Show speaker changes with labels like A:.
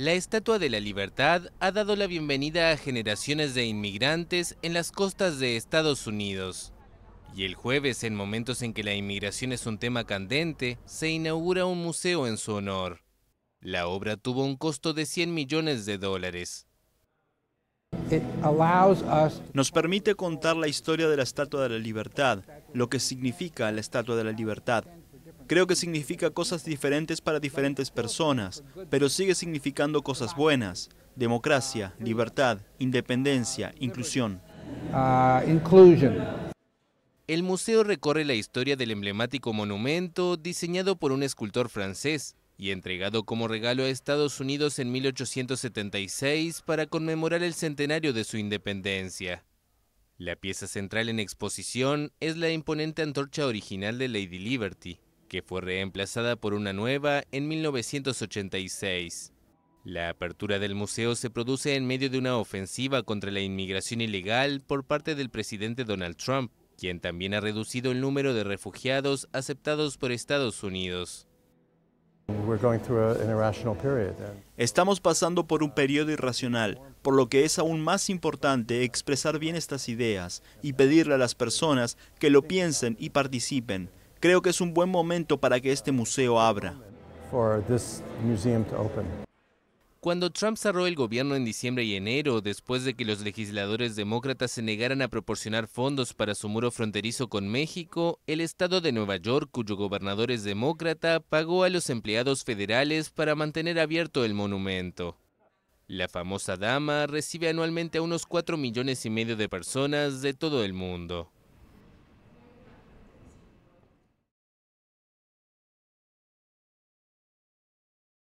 A: La Estatua de la Libertad ha dado la bienvenida a generaciones de inmigrantes en las costas de Estados Unidos. Y el jueves, en momentos en que la inmigración es un tema candente, se inaugura un museo en su honor. La obra tuvo un costo de 100 millones de dólares. Nos permite contar la historia de la Estatua de la
B: Libertad, lo que significa la Estatua de la Libertad, Creo que significa cosas diferentes para diferentes personas, pero sigue significando cosas buenas. Democracia,
A: libertad, independencia, inclusión. Ah, el museo recorre la historia del emblemático monumento diseñado por un escultor francés y entregado como regalo a Estados Unidos en 1876 para conmemorar el centenario de su independencia. La pieza central en exposición es la imponente antorcha original de Lady Liberty, que fue reemplazada por una nueva en 1986. La apertura del museo se produce en medio de una ofensiva contra la inmigración ilegal por parte del presidente Donald Trump, quien también ha reducido el número de refugiados aceptados por Estados Unidos. Estamos pasando por un periodo irracional,
B: por lo que es aún más importante expresar bien estas ideas y pedirle a las personas que lo piensen y participen. Creo que es un buen momento para que este museo abra.
A: Cuando Trump cerró el gobierno en diciembre y enero, después de que los legisladores demócratas se negaran a proporcionar fondos para su muro fronterizo con México, el estado de Nueva York, cuyo gobernador es demócrata, pagó a los empleados federales para mantener abierto el monumento. La famosa dama recibe anualmente a unos 4 millones y medio de personas de todo el mundo.